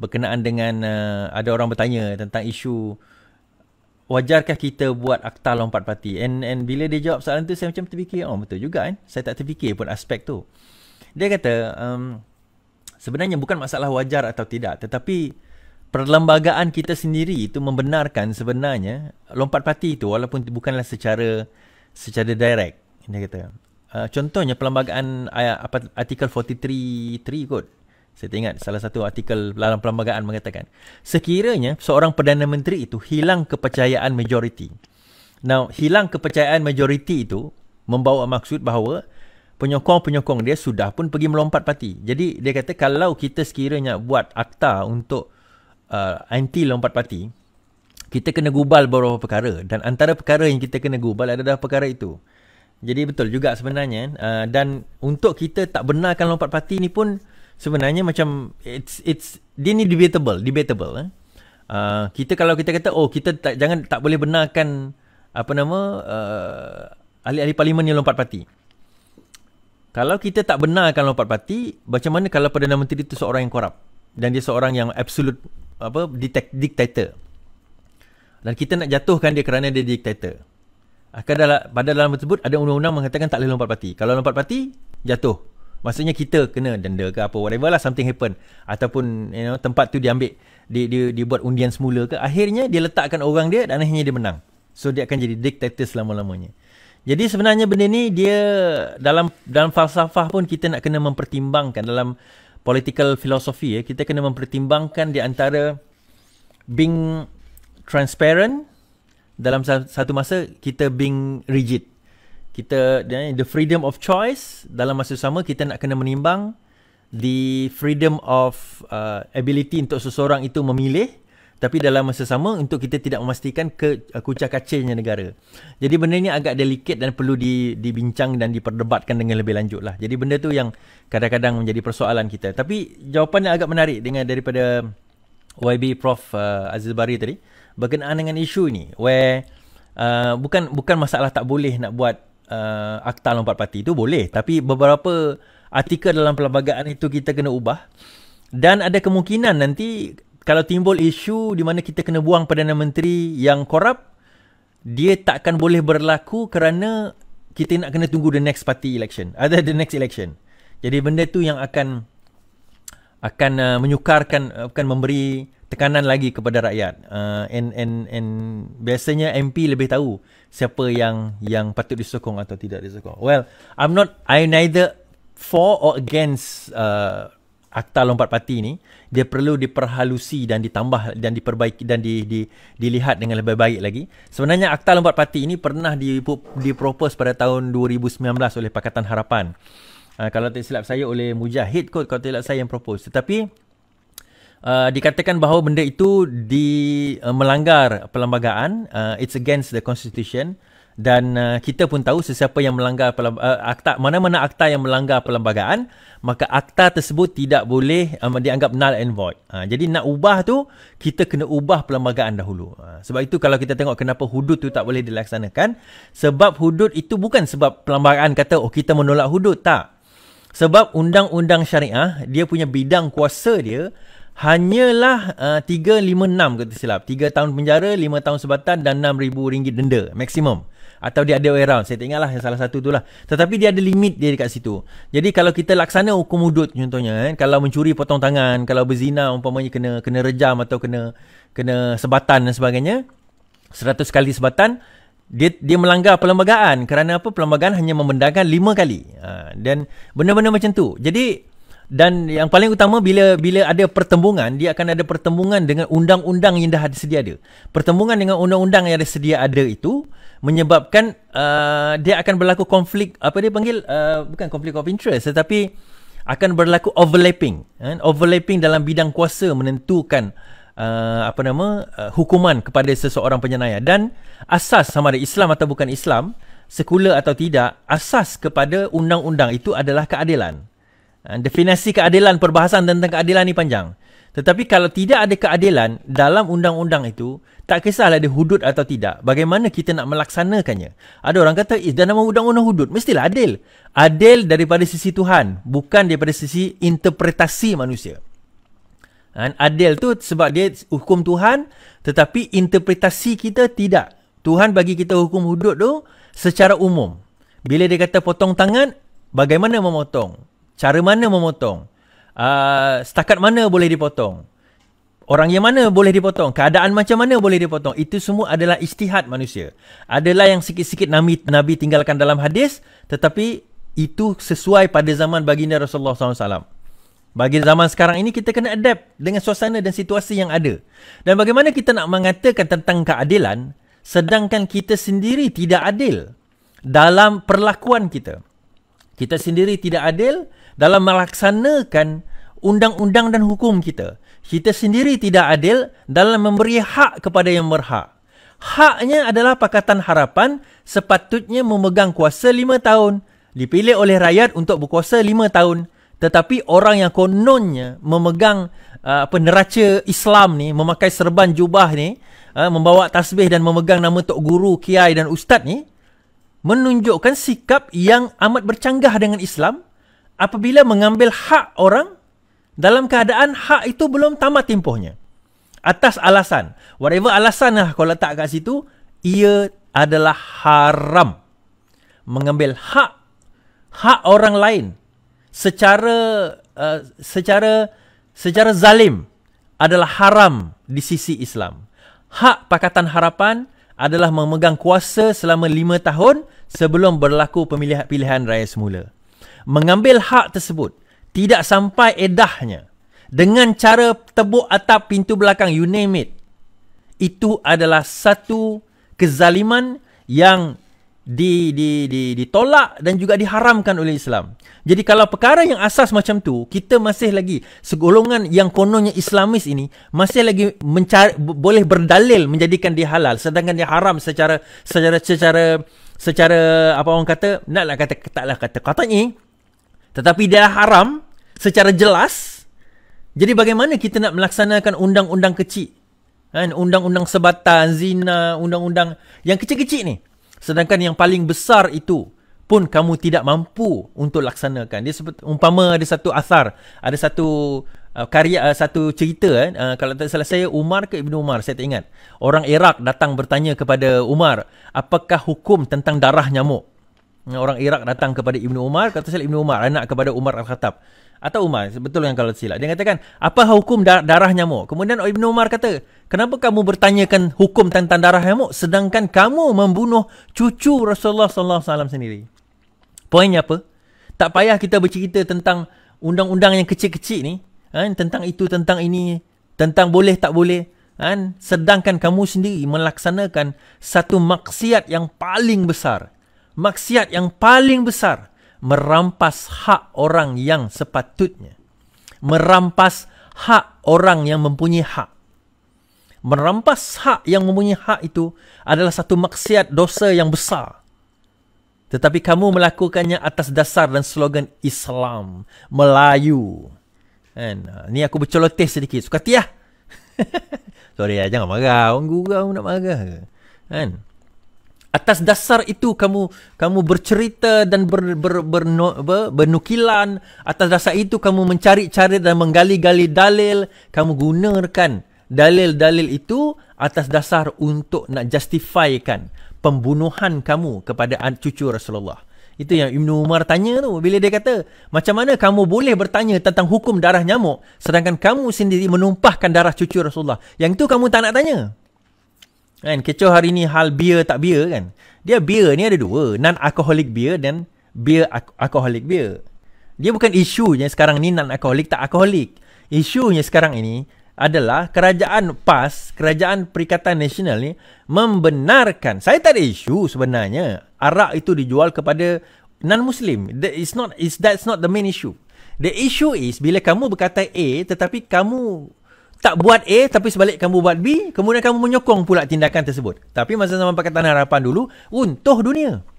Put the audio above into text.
berkenaan dengan uh, ada orang bertanya tentang isu wajarkah kita buat akta lompat parti and and bila dia jawab soalan tu saya macam terfikir oh betul juga kan saya tak terfikir pun aspek tu dia kata um, sebenarnya bukan masalah wajar atau tidak tetapi perlembagaan kita sendiri itu membenarkan sebenarnya lompat parti itu walaupun bukanlah secara secara direct dia kata uh, contohnya perlembagaan uh, apa artikel 43 3 kot saya ingat salah satu artikel dalam perlembagaan mengatakan, sekiranya seorang Perdana Menteri itu hilang kepercayaan majoriti. Now, hilang kepercayaan majoriti itu membawa maksud bahawa penyokong-penyokong dia sudah pun pergi melompat parti. Jadi, dia kata kalau kita sekiranya buat akta untuk uh, anti lompat parti, kita kena gubal beberapa perkara. Dan antara perkara yang kita kena gubal adalah perkara itu. Jadi, betul juga sebenarnya. Uh, dan untuk kita tak benarkan lompat parti ni pun, sebenarnya macam it's it's dia ni debatable debatable eh? uh, kita kalau kita kata oh kita tak jangan tak boleh benarkan apa nama uh, ahli-ahli parlimen yang lompat parti kalau kita tak benarkan lompat parti macam mana kalau perdana menteri itu seorang yang korup dan dia seorang yang absolute apa detect, dictator dan kita nak jatuhkan dia kerana dia dictator akan dalam pada dalam tersebut ada undang-undang mengatakan tak boleh lompat parti kalau lompat parti jatuh Maksudnya kita kena denda ke apa whatever lah something happen ataupun you know tempat tu diambil dia dia dibuat undian semula ke akhirnya dia letakkan orang dia dan akhirnya dia menang. So dia akan jadi dictator selama-lamanya. Jadi sebenarnya benda ni dia dalam dalam falsafah pun kita nak kena mempertimbangkan dalam political philosophy ya kita kena mempertimbangkan di antara being transparent dalam satu masa kita being rigid kita the freedom of choice dalam masa sama kita nak kena menimbang the freedom of uh, ability untuk seseorang itu memilih tapi dalam masa sama untuk kita tidak memastikan ke uh, kucak kacirnya negara. Jadi benda ni agak delicate dan perlu di, dibincang dan diperdebatkan dengan lebih lanjut lah. Jadi benda tu yang kadang-kadang menjadi persoalan kita. Tapi jawapan yang agak menarik dengan daripada YB Prof uh, Aziz Bari tadi berkenaan dengan isu ni where Uh, bukan bukan masalah tak boleh nak buat uh, Akta Lompat Parti itu boleh tapi beberapa artikel dalam perlembagaan itu kita kena ubah dan ada kemungkinan nanti kalau timbul isu di mana kita kena buang Perdana Menteri yang korup dia takkan boleh berlaku kerana kita nak kena tunggu the next party election ada the next election jadi benda tu yang akan akan uh, menyukarkan uh, akan memberi tekanan lagi kepada rakyat. Uh, and, and, and biasanya MP lebih tahu siapa yang yang patut disokong atau tidak disokong. Well, I'm not, I neither for or against uh, Akta Lompat Parti ni. Dia perlu diperhalusi dan ditambah dan diperbaiki dan di, di, dilihat dengan lebih baik lagi. Sebenarnya Akta Lompat Parti ini pernah di, dipropos pada tahun 2019 oleh Pakatan Harapan. Uh, kalau tak silap saya oleh Mujahid kot kalau tak silap saya yang propose. Tetapi Uh, dikatakan bahawa benda itu di uh, melanggar perlembagaan uh, it's against the constitution dan uh, kita pun tahu sesiapa yang melanggar uh, akta mana-mana akta yang melanggar perlembagaan maka akta tersebut tidak boleh um, dianggap null and void. Uh, jadi nak ubah tu kita kena ubah perlembagaan dahulu. Uh, sebab itu kalau kita tengok kenapa hudud tu tak boleh dilaksanakan sebab hudud itu bukan sebab perlembagaan kata oh kita menolak hudud tak. Sebab undang-undang syariah dia punya bidang kuasa dia hanyalah uh, 3 5 6 kata silap 3 tahun penjara 5 tahun sebatan dan 6000 ringgit denda maksimum atau dia ada way round saya tak lah yang salah satu itulah tetapi dia ada limit dia dekat situ jadi kalau kita laksana hukum hudud contohnya eh, kalau mencuri potong tangan kalau berzina umpamanya kena kena rejam atau kena kena sebatan dan sebagainya 100 kali sebatan dia dia melanggar perlembagaan kerana apa perlembagaan hanya membendangkan 5 kali ha, dan benda-benda macam tu jadi dan yang paling utama bila bila ada pertembungan dia akan ada pertembungan dengan undang-undang yang dah sedia ada. Pertembungan dengan undang-undang yang ada sedia ada itu menyebabkan uh, dia akan berlaku konflik apa dia panggil uh, bukan konflik of interest tetapi akan berlaku overlapping kan overlapping dalam bidang kuasa menentukan uh, apa nama uh, hukuman kepada seseorang penyenayah dan asas sama ada Islam atau bukan Islam sekula atau tidak asas kepada undang-undang itu adalah keadilan Ha, definisi keadilan perbahasan tentang keadilan ni panjang tetapi kalau tidak ada keadilan dalam undang-undang itu tak kisahlah ada hudud atau tidak bagaimana kita nak melaksanakannya ada orang kata eh dan nama undang-undang hudud mestilah adil adil daripada sisi Tuhan bukan daripada sisi interpretasi manusia dan ha, adil tu sebab dia hukum Tuhan tetapi interpretasi kita tidak Tuhan bagi kita hukum hudud tu secara umum bila dia kata potong tangan bagaimana memotong Cara mana memotong? Uh, setakat mana boleh dipotong? Orang yang mana boleh dipotong? Keadaan macam mana boleh dipotong? Itu semua adalah istihad manusia. Adalah yang sikit-sikit Nabi, Nabi tinggalkan dalam hadis. Tetapi itu sesuai pada zaman baginda Rasulullah SAW. Bagi zaman sekarang ini kita kena adapt dengan suasana dan situasi yang ada. Dan bagaimana kita nak mengatakan tentang keadilan sedangkan kita sendiri tidak adil dalam perlakuan kita. Kita sendiri tidak adil dalam melaksanakan undang-undang dan hukum kita. Kita sendiri tidak adil dalam memberi hak kepada yang berhak. Haknya adalah Pakatan Harapan sepatutnya memegang kuasa lima tahun. Dipilih oleh rakyat untuk berkuasa lima tahun. Tetapi orang yang kononnya memegang uh, peneraca Islam ni, memakai serban jubah ni, uh, membawa tasbih dan memegang nama Tok Guru, Kiai dan Ustaz ni, menunjukkan sikap yang amat bercanggah dengan Islam, apabila mengambil hak orang dalam keadaan hak itu belum tamat tempohnya atas alasan whatever alasan lah kau letak kat situ ia adalah haram mengambil hak hak orang lain secara uh, secara secara zalim adalah haram di sisi Islam hak pakatan harapan adalah memegang kuasa selama lima tahun sebelum berlaku pemilihan pilihan raya semula mengambil hak tersebut tidak sampai edahnya dengan cara tebuk atap pintu belakang you name it itu adalah satu kezaliman yang di, di, di, ditolak dan juga diharamkan oleh Islam. Jadi kalau perkara yang asas macam tu, kita masih lagi segolongan yang kononnya Islamis ini masih lagi mencari, boleh berdalil menjadikan dia halal sedangkan dia haram secara secara secara secara apa orang kata naklah kata taklah kata katanya tetapi dia haram secara jelas jadi bagaimana kita nak melaksanakan undang-undang kecil kan undang-undang sebatan zina undang-undang yang kecil-kecil ni sedangkan yang paling besar itu pun kamu tidak mampu untuk laksanakan dia sebut umpama ada satu asar ada satu uh, karya uh, satu cerita eh uh, kalau tak salah saya Umar ke Ibnu Umar saya tak ingat orang Iraq datang bertanya kepada Umar apakah hukum tentang darah nyamuk orang Iraq datang kepada Ibnu Umar kata silap Ibnu Umar anak kepada Umar Al-Khattab atau Umar betul yang kalau silap dia katakan apa hukum da- darah nyamuk kemudian Ibnu Umar kata kenapa kamu bertanyakan hukum tentang darah nyamuk sedangkan kamu membunuh cucu Rasulullah sallallahu alaihi wasallam sendiri poinnya apa tak payah kita bercerita tentang undang-undang yang kecil-kecil ni kan tentang itu tentang ini tentang boleh tak boleh kan sedangkan kamu sendiri melaksanakan satu maksiat yang paling besar maksiat yang paling besar merampas hak orang yang sepatutnya merampas hak orang yang mempunyai hak merampas hak yang mempunyai hak itu adalah satu maksiat dosa yang besar tetapi kamu melakukannya atas dasar dan slogan Islam Melayu kan ha, ni aku bercolotis sedikit suka tiah sorry ya jangan marah orang gurau nak marah kan Atas dasar itu kamu kamu bercerita dan ber, ber, ber, ber, bernukilan. Atas dasar itu kamu mencari-cari dan menggali-gali dalil. Kamu gunakan dalil-dalil itu atas dasar untuk nak justifikan pembunuhan kamu kepada cucu Rasulullah. Itu yang Ibnu Umar tanya tu bila dia kata, macam mana kamu boleh bertanya tentang hukum darah nyamuk sedangkan kamu sendiri menumpahkan darah cucu Rasulullah. Yang tu kamu tak nak tanya. Kan kecoh hari ni hal beer tak beer kan. Dia beer ni ada dua, non alcoholic beer dan beer alcoholic beer. Dia bukan isu je sekarang ni non alcoholic tak alcoholic. Isunya sekarang ini adalah kerajaan PAS, kerajaan Perikatan Nasional ni membenarkan. Saya tak ada isu sebenarnya. Arak itu dijual kepada non muslim. That is not is that's not the main issue. The issue is bila kamu berkata A tetapi kamu tak buat A tapi sebalik kamu buat B, kemudian kamu menyokong pula tindakan tersebut. Tapi masa zaman Pakatan Harapan dulu, runtuh dunia.